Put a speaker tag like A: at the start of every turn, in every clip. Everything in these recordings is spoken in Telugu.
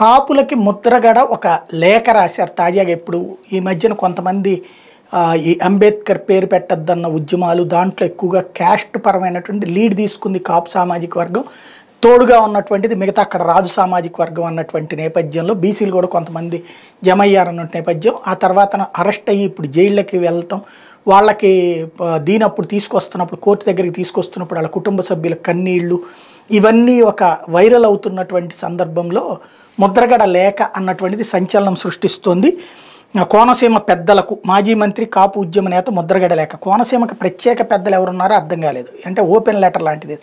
A: కాపులకి ముద్రగడ ఒక లేఖ రాశారు తాజాగా ఎప్పుడు ఈ మధ్యన కొంతమంది ఈ అంబేద్కర్ పేరు పెట్టద్దన్న ఉద్యమాలు దాంట్లో ఎక్కువగా క్యాస్ట్ పరమైనటువంటి లీడ్ తీసుకుంది కాపు సామాజిక వర్గం తోడుగా ఉన్నటువంటిది మిగతా అక్కడ రాజు సామాజిక వర్గం అన్నటువంటి నేపథ్యంలో బీసీలు కూడా కొంతమంది జమ అయ్యారన్నటువంటి నేపథ్యం ఆ తర్వాత అరెస్ట్ అయ్యి ఇప్పుడు జైళ్ళకి వెళ్తాం వాళ్ళకి దీనప్పుడు తీసుకొస్తున్నప్పుడు కోర్టు దగ్గరికి తీసుకొస్తున్నప్పుడు వాళ్ళ కుటుంబ సభ్యుల కన్నీళ్ళు ఇవన్నీ ఒక వైరల్ అవుతున్నటువంటి సందర్భంలో ముద్రగడ లేఖ అన్నటువంటిది సంచలనం సృష్టిస్తోంది కోనసీమ పెద్దలకు మాజీ మంత్రి కాపు ఉద్యమ నేత ముద్రగడ లేఖ కోనసీమకు ప్రత్యేక పెద్దలు ఎవరున్నారో అర్థం కాలేదు అంటే ఓపెన్ లెటర్ లాంటిది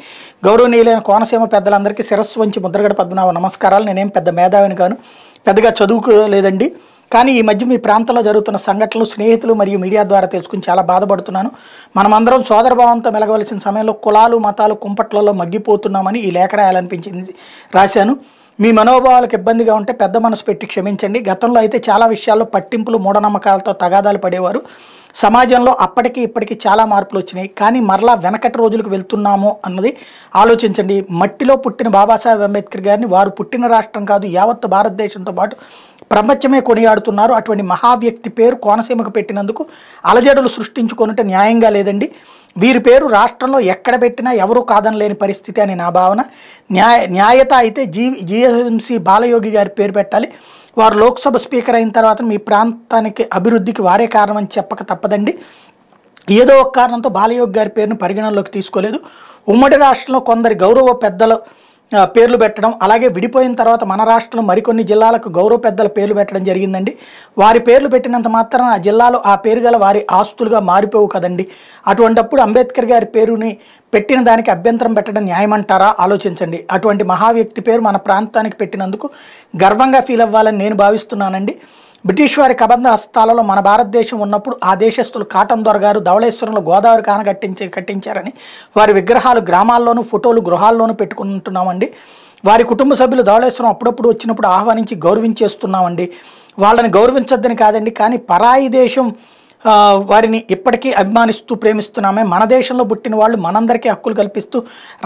A: గౌరవనీయులైన కోనసీమ పెద్దలందరికీ శిరస్సు వంచి ముద్రగడ పద్మనాభ నమస్కారాలు నేనేం పెద్ద మేధావిని కాను పెద్దగా చదువుకోలేదండి కానీ ఈ మధ్య మీ ప్రాంతంలో జరుగుతున్న సంఘటనలు స్నేహితులు మరియు మీడియా ద్వారా తెలుసుకుని చాలా బాధపడుతున్నాను మనమందరం సోదరభావంతో మెలగవలసిన సమయంలో కులాలు మతాలు కుంపట్లలో మగ్గిపోతున్నామని ఈ లేఖ రాయాలనిపించింది రాశాను మీ మనోభావాలకు ఇబ్బందిగా ఉంటే పెద్ద మనసు పెట్టి క్షమించండి గతంలో అయితే చాలా విషయాల్లో పట్టింపులు మూఢనమ్మకాలతో తగాదాలు పడేవారు సమాజంలో అప్పటికి ఇప్పటికి చాలా మార్పులు వచ్చినాయి కానీ మరలా వెనకటి రోజులకు వెళ్తున్నాము అన్నది ఆలోచించండి మట్టిలో పుట్టిన బాబాసాహెబ్ అంబేద్కర్ గారిని వారు పుట్టిన రాష్ట్రం కాదు యావత్ భారతదేశంతో పాటు ప్రపంచమే కొనియాడుతున్నారు అటువంటి మహావ్యక్తి పేరు కోనసీమకు పెట్టినందుకు అలజడులు సృష్టించుకొనుట న్యాయంగా లేదండి వీరి పేరు రాష్ట్రంలో ఎక్కడ పెట్టినా ఎవరూ కాదనలేని పరిస్థితి అని నా భావన న్యాయ న్యాయత అయితే జీ జీఎంసీ బాలయోగి గారి పేరు పెట్టాలి వారు లోక్సభ స్పీకర్ అయిన తర్వాత మీ ప్రాంతానికి అభివృద్ధికి వారే కారణం అని చెప్పక తప్పదండి ఏదో ఒక కారణంతో బాలయోగ్ గారి పేరును పరిగణనలోకి తీసుకోలేదు ఉమ్మడి రాష్ట్రంలో కొందరి గౌరవ పెద్దలు పేర్లు పెట్టడం అలాగే విడిపోయిన తర్వాత మన రాష్ట్రం మరికొన్ని జిల్లాలకు గౌరవ పెద్దల పేర్లు పెట్టడం జరిగిందండి వారి పేర్లు పెట్టినంత మాత్రం ఆ జిల్లాలో ఆ పేరు గల వారి ఆస్తులుగా మారిపోవు కదండి అటువంటప్పుడు అంబేద్కర్ గారి పేరుని పెట్టిన దానికి అభ్యంతరం పెట్టడం న్యాయమంటారా ఆలోచించండి అటువంటి మహావ్యక్తి పేరు మన ప్రాంతానికి పెట్టినందుకు గర్వంగా ఫీల్ అవ్వాలని నేను భావిస్తున్నానండి బ్రిటిష్ వారి కబంధ హస్తాలలో మన భారతదేశం ఉన్నప్పుడు ఆ దేశస్థులు కాటం దొరగారు ధవళేశ్వరంలో గోదావరి కాన కట్టించి కట్టించారని వారి విగ్రహాలు గ్రామాల్లోనూ ఫోటోలు గృహాల్లోనూ పెట్టుకుంటున్నామండి వారి కుటుంబ సభ్యులు ధవళేశ్వరం అప్పుడప్పుడు వచ్చినప్పుడు ఆహ్వానించి గౌరవించేస్తున్నామండి వాళ్ళని గౌరవించొద్దని కాదండి కానీ పరాయి దేశం వారిని ఇప్పటికీ అభిమానిస్తూ ప్రేమిస్తున్నామే మన దేశంలో పుట్టిన వాళ్ళు మనందరికీ హక్కులు కల్పిస్తూ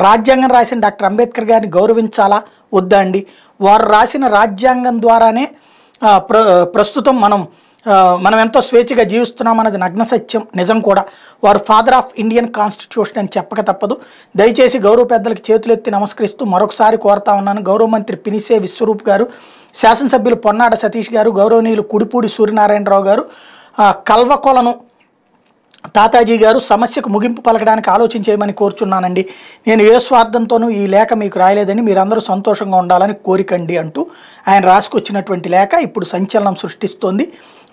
A: రాజ్యాంగం రాసిన డాక్టర్ అంబేద్కర్ గారిని గౌరవించాలా వద్దా అండి వారు రాసిన రాజ్యాంగం ద్వారానే ప్ర ప్రస్తుతం మనం మనం ఎంతో స్వేచ్ఛగా జీవిస్తున్నామన్నది నగ్న సత్యం నిజం కూడా వారు ఫాదర్ ఆఫ్ ఇండియన్ కాన్స్టిట్యూషన్ అని చెప్పక తప్పదు దయచేసి గౌరవ పెద్దలకు చేతులెత్తి నమస్కరిస్తూ మరొకసారి కోరుతా ఉన్నాను గౌరవ మంత్రి పినిసే విశ్వరూప్ గారు శాసనసభ్యులు పొన్నాడ సతీష్ గారు గౌరవనీయులు కుడిపూడి సూర్యనారాయణరావు గారు కల్వకొలను తాతాజీ గారు సమస్యకు ముగింపు పలకడానికి ఆలోచించేయమని కోరుచున్నానండి నేను ఏ స్వార్థంతోనూ ఈ లేఖ మీకు రాయలేదని మీరందరూ సంతోషంగా ఉండాలని కోరికండి అంటూ ఆయన రాసుకొచ్చినటువంటి లేఖ ఇప్పుడు సంచలనం సృష్టిస్తోంది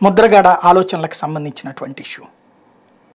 A: ముద్రగడ ఆలోచనలకు సంబంధించినటువంటి ఇష్యూ